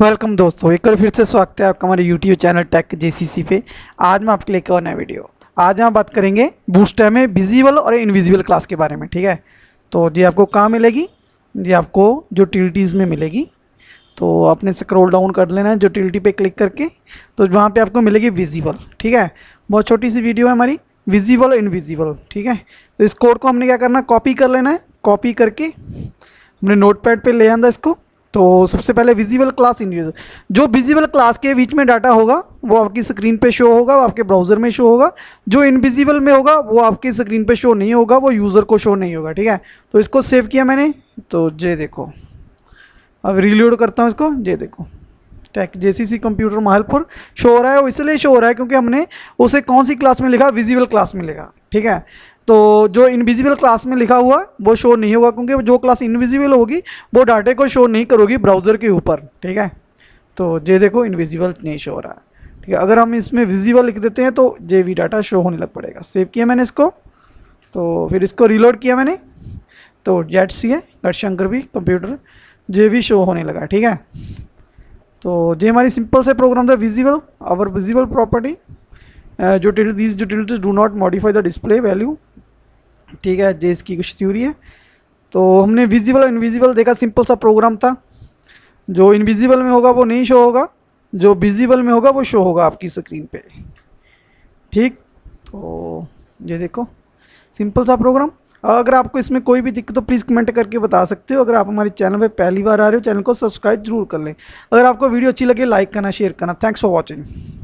welcome दोस्तों एक बार फिर से स्वागत है आपका हमारे यूट्यूब चैनल टेक जेसीसी पे आज मैं आपके लेकर नया वीडियो आज हम बात करेंगे बूस्टर में विजिबल और इनविजिबल क्लास के बारे में ठीक है तो जी आपको कहाँ मिलेगी जी आपको जो टिल्टीज़ में मिलेगी तो आपने स्क्रोल डाउन कर लेना है जो टिल्टी पर क्लिक करके तो वहाँ पर आपको मिलेगी विजिबल ठीक है बहुत छोटी सी वीडियो है हमारी विजिबल और इनविजिबल ठीक है तो इस कोड को हमने क्या करना कॉपी कर लेना है कॉपी करके हमने नोट पैड पर ले आंदा इसको तो सबसे पहले विजिबल क्लास इन यूजर जो विजिबल क्लास के बीच में डाटा होगा वो आपकी स्क्रीन पे शो होगा वो आपके ब्राउज़र में शो होगा जो इनविजिबल में होगा वो आपकी स्क्रीन पे शो नहीं होगा वो यूज़र को शो नहीं होगा ठीक है तो इसको सेव किया मैंने तो जे देखो अब रिलोड करता हूँ इसको जे देखो जे सी सी कंप्यूटर माहलपुर शो हो रहा है वो इसलिए शो हो रहा है क्योंकि हमने उसे कौन सी क्लास में लिखा विजिबल क्लास में लिखा ठीक है तो जो इनविजिबल क्लास में लिखा हुआ वो शो नहीं होगा क्योंकि जो क्लास इनविजिबल होगी वो डाटे को शो नहीं करोगी ब्राउज़र के ऊपर ठीक है तो जे देखो इनविजिबल नहीं शो हो रहा है ठीक है अगर हम इसमें विजिबल लिख देते हैं तो जे वी डाटा शो होने लग पड़ेगा सेव किया मैंने इसको तो फिर इसको रिलोड किया मैंने तो जेट सी है गढ़शंकर भी कंप्यूटर जे भी शो होने लगा ठीक है तो ये हमारी सिंपल से प्रोग्राम था विजिबल आवर विजिबल प्रॉपर्टी जो till these till do not modify the display value ठीक है जे इसकी कुछ थ्यूरी है तो हमने विजिबल और इनविजिबल देखा सिंपल सा प्रोग्राम था जो इनविजिबल में होगा वो नहीं शो होगा जो विजिबल में होगा वो शो होगा आपकी स्क्रीन पे ठीक तो ये देखो सिंपल सा प्रोग्राम अगर आपको इसमें कोई भी दिक्कत तो प्लीज़ कमेंट करके बता सकते हो अगर आप हमारे चैनल पे पहली बार आ रहे हो चैनल को सब्सक्राइब जरूर कर लें अगर आपको वीडियो अच्छी लगे लाइक करना शेयर करना थैंक्स फॉर वॉचिंग